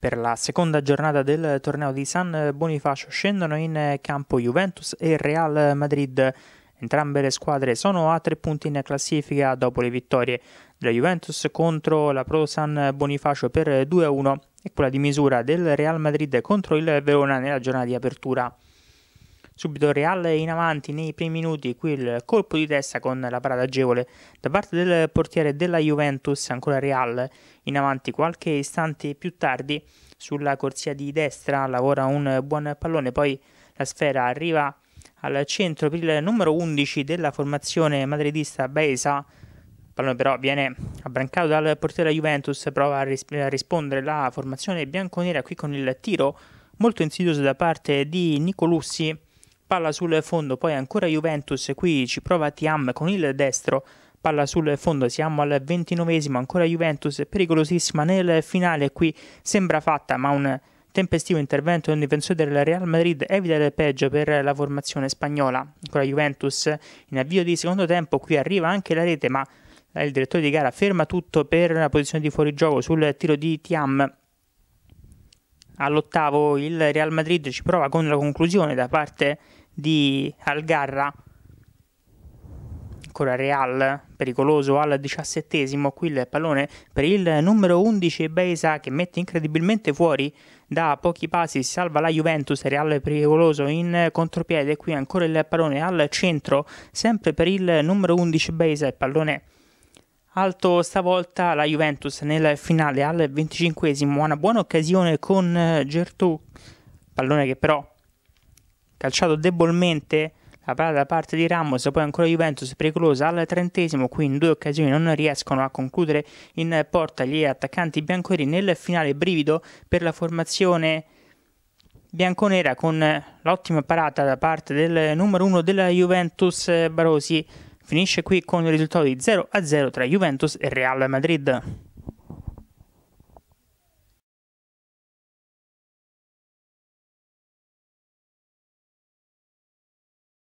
Per la seconda giornata del torneo di San Bonifacio scendono in campo Juventus e Real Madrid. Entrambe le squadre sono a tre punti in classifica dopo le vittorie della Juventus contro la Pro San Bonifacio per 2-1 e quella di misura del Real Madrid contro il Verona nella giornata di apertura subito Real in avanti nei primi minuti qui il colpo di testa con la parata agevole da parte del portiere della Juventus ancora Real in avanti qualche istante più tardi sulla corsia di destra lavora un buon pallone poi la sfera arriva al centro per il numero 11 della formazione madridista Besa pallone però viene abbrancato dal portiere della Juventus, prova a, ris- a, rispondere la formazione bianconera qui con il tiro molto insidioso da parte di Nicolussi palla sul fondo, poi ancora Juventus, qui ci prova Tiam con il destro, palla sul fondo, siamo al ventinovesimo, ancora Juventus, pericolosissima nel finale, qui sembra fatta, ma un tempestivo intervento di difensore del Real Madrid evita il peggio per la formazione spagnola. Ancora Juventus in avvio di secondo tempo, qui arriva anche la rete, ma il direttore di gara ferma tutto per una posizione di fuorigioco sul tiro di Tiam. All'ottavo il Real Madrid ci prova con la conclusione da parte di di Algarra ancora Real, pericoloso al diciassettesimo, qui il pallone per il numero 11 Beisa che mette incredibilmente fuori da pochi passi, salva la Juventus, Real pericoloso in contropiede, qui ancora il pallone al centro, sempre per il numero 11 Beisa, il pallone alto stavolta la Juventus nel finale al venticinquesimo, una buona occasione con Gertù, pallone che però calciato debolmente la palla da parte di Ramos, poi ancora Juventus pericolosa al trentesimo, qui in due occasioni non riescono a concludere in porta gli attaccanti bianconeri nel finale brivido per la formazione bianconera con l'ottima parata da parte del numero uno della Juventus eh, Barosi. Finisce qui con il risultato di 0-0 tra Juventus e Real Madrid.